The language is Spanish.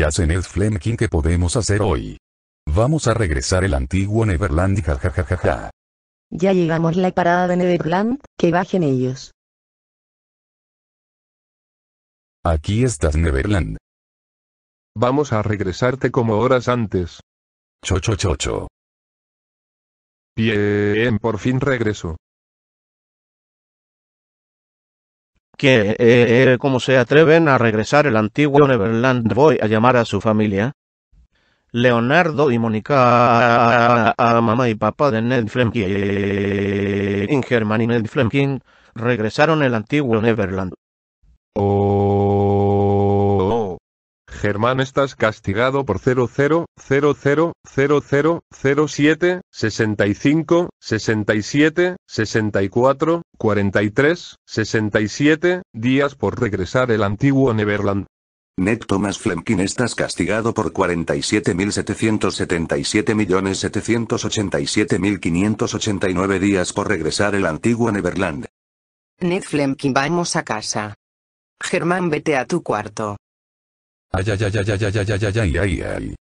Ned Flemkin que podemos hacer hoy? Vamos a regresar el antiguo Neverland y jajajajaja. Ya llegamos la parada de Neverland, que bajen ellos. Aquí estás Neverland. Vamos a regresarte como horas antes. Chocho chocho. Bien, por fin regreso. que, eh, eh, ¿cómo se atreven a regresar el antiguo Neverland Voy a llamar a su familia? Leonardo y Mónica, a mamá y papá de Ned Fleming, Germán y Ned Fleming, regresaron el antiguo Neverland. Oh. Germán estás castigado por 00, 00, 00, 07, 65, 67, 64, 43, 67, días por regresar el antiguo Neverland. Ned Thomas Flemkin estás castigado por 47.777.787.589 días por regresar el antiguo Neverland. Ned Flemkin vamos a casa. Germán vete a tu cuarto. 加加加加加加加加加！咦咦。